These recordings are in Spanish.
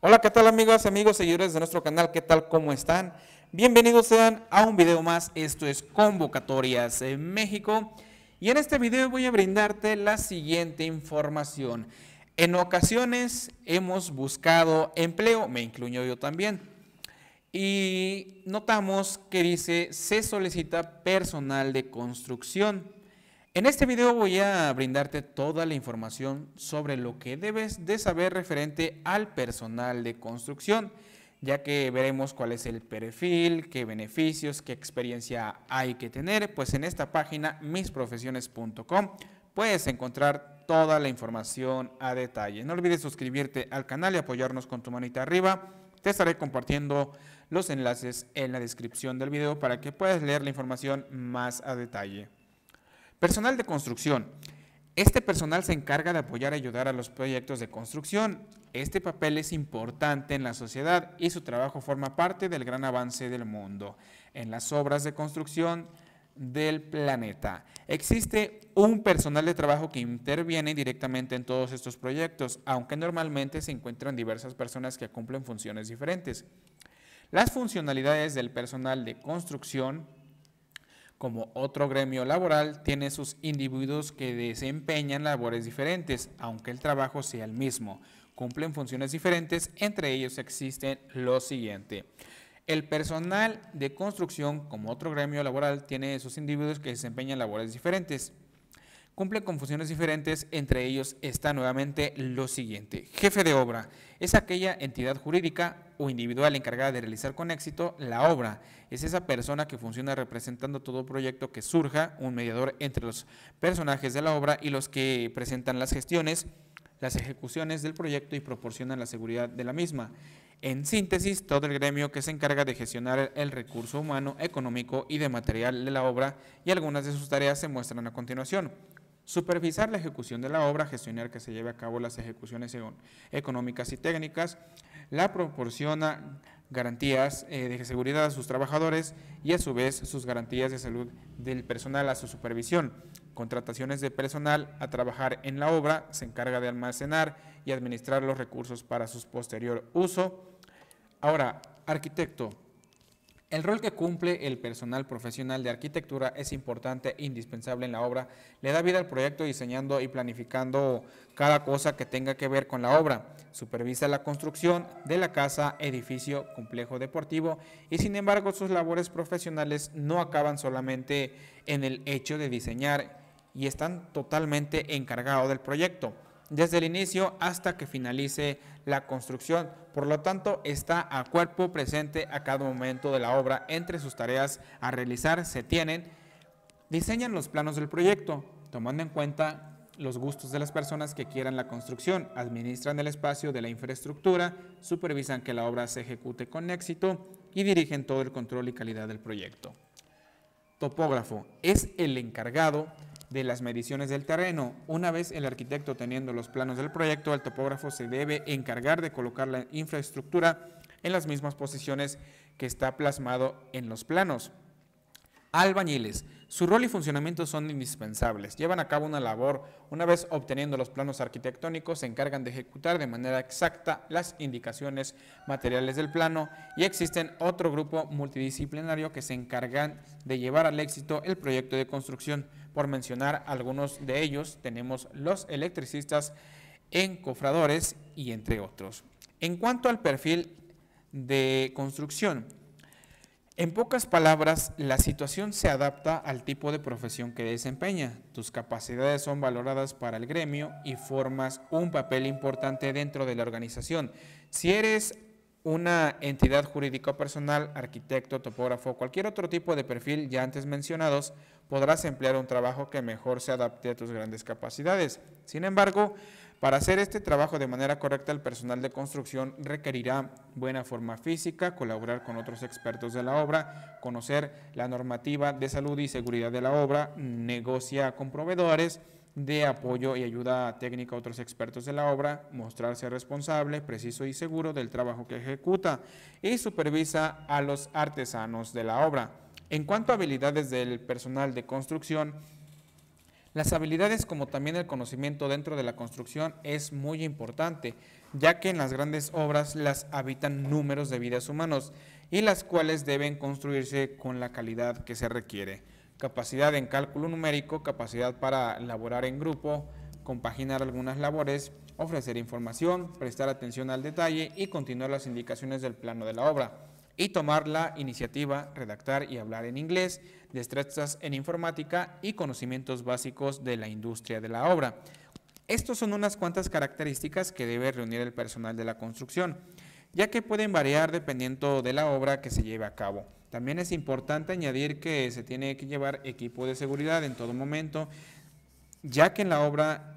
Hola, ¿qué tal amigas, amigos, seguidores de nuestro canal? ¿Qué tal? ¿Cómo están? Bienvenidos sean a un video más. Esto es Convocatorias en México. Y en este video voy a brindarte la siguiente información. En ocasiones hemos buscado empleo, me incluyo yo también. Y notamos que dice, se solicita personal de construcción. En este video voy a brindarte toda la información sobre lo que debes de saber referente al personal de construcción, ya que veremos cuál es el perfil, qué beneficios, qué experiencia hay que tener, pues en esta página misprofesiones.com puedes encontrar toda la información a detalle. No olvides suscribirte al canal y apoyarnos con tu manita arriba. Te estaré compartiendo los enlaces en la descripción del video para que puedas leer la información más a detalle. Personal de construcción. Este personal se encarga de apoyar y ayudar a los proyectos de construcción. Este papel es importante en la sociedad y su trabajo forma parte del gran avance del mundo en las obras de construcción del planeta. Existe un personal de trabajo que interviene directamente en todos estos proyectos, aunque normalmente se encuentran diversas personas que cumplen funciones diferentes. Las funcionalidades del personal de construcción como otro gremio laboral, tiene sus individuos que desempeñan labores diferentes, aunque el trabajo sea el mismo. Cumplen funciones diferentes, entre ellos existen lo siguiente. El personal de construcción, como otro gremio laboral, tiene sus individuos que desempeñan labores diferentes, cumple con funciones diferentes, entre ellos está nuevamente lo siguiente. Jefe de obra es aquella entidad jurídica o individual encargada de realizar con éxito la obra. Es esa persona que funciona representando todo proyecto que surja, un mediador entre los personajes de la obra y los que presentan las gestiones, las ejecuciones del proyecto y proporcionan la seguridad de la misma. En síntesis, todo el gremio que se encarga de gestionar el recurso humano, económico y de material de la obra y algunas de sus tareas se muestran a continuación supervisar la ejecución de la obra, gestionar que se lleve a cabo las ejecuciones económicas y técnicas, la proporciona garantías eh, de seguridad a sus trabajadores y a su vez sus garantías de salud del personal a su supervisión. Contrataciones de personal a trabajar en la obra, se encarga de almacenar y administrar los recursos para su posterior uso. Ahora, arquitecto, el rol que cumple el personal profesional de arquitectura es importante e indispensable en la obra. Le da vida al proyecto diseñando y planificando cada cosa que tenga que ver con la obra. Supervisa la construcción de la casa, edificio, complejo deportivo y sin embargo sus labores profesionales no acaban solamente en el hecho de diseñar y están totalmente encargados del proyecto desde el inicio hasta que finalice la construcción. Por lo tanto, está a cuerpo presente a cada momento de la obra. Entre sus tareas a realizar se tienen, diseñan los planos del proyecto, tomando en cuenta los gustos de las personas que quieran la construcción, administran el espacio de la infraestructura, supervisan que la obra se ejecute con éxito y dirigen todo el control y calidad del proyecto. Topógrafo es el encargado de las mediciones del terreno. Una vez el arquitecto teniendo los planos del proyecto, el topógrafo se debe encargar de colocar la infraestructura en las mismas posiciones que está plasmado en los planos. Albañiles. Su rol y funcionamiento son indispensables. Llevan a cabo una labor. Una vez obteniendo los planos arquitectónicos, se encargan de ejecutar de manera exacta las indicaciones materiales del plano y existen otro grupo multidisciplinario que se encargan de llevar al éxito el proyecto de construcción. Por mencionar algunos de ellos, tenemos los electricistas, encofradores y entre otros. En cuanto al perfil de construcción, en pocas palabras, la situación se adapta al tipo de profesión que desempeña. Tus capacidades son valoradas para el gremio y formas un papel importante dentro de la organización. Si eres una entidad jurídica personal, arquitecto, topógrafo, cualquier otro tipo de perfil ya antes mencionados, podrás emplear un trabajo que mejor se adapte a tus grandes capacidades. Sin embargo, para hacer este trabajo de manera correcta, el personal de construcción requerirá buena forma física, colaborar con otros expertos de la obra, conocer la normativa de salud y seguridad de la obra, negocia con proveedores, de apoyo y ayuda técnica a otros expertos de la obra, mostrarse responsable, preciso y seguro del trabajo que ejecuta y supervisa a los artesanos de la obra. En cuanto a habilidades del personal de construcción, las habilidades como también el conocimiento dentro de la construcción es muy importante, ya que en las grandes obras las habitan números de vidas humanos y las cuales deben construirse con la calidad que se requiere capacidad en cálculo numérico, capacidad para laborar en grupo, compaginar algunas labores, ofrecer información, prestar atención al detalle y continuar las indicaciones del plano de la obra y tomar la iniciativa, redactar y hablar en inglés, destrezas en informática y conocimientos básicos de la industria de la obra. Estas son unas cuantas características que debe reunir el personal de la construcción ya que pueden variar dependiendo de la obra que se lleve a cabo. También es importante añadir que se tiene que llevar equipo de seguridad en todo momento, ya que en la obra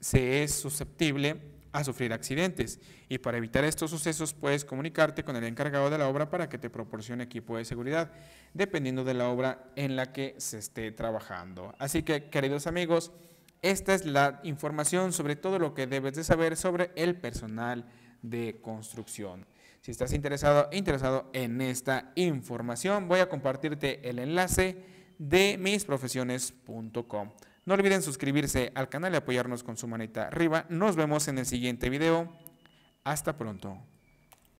se es susceptible a sufrir accidentes y para evitar estos sucesos puedes comunicarte con el encargado de la obra para que te proporcione equipo de seguridad, dependiendo de la obra en la que se esté trabajando. Así que, queridos amigos, esta es la información sobre todo lo que debes de saber sobre el personal de construcción. Si estás interesado, interesado en esta información, voy a compartirte el enlace de misprofesiones.com. No olviden suscribirse al canal y apoyarnos con su manita arriba. Nos vemos en el siguiente video. Hasta pronto.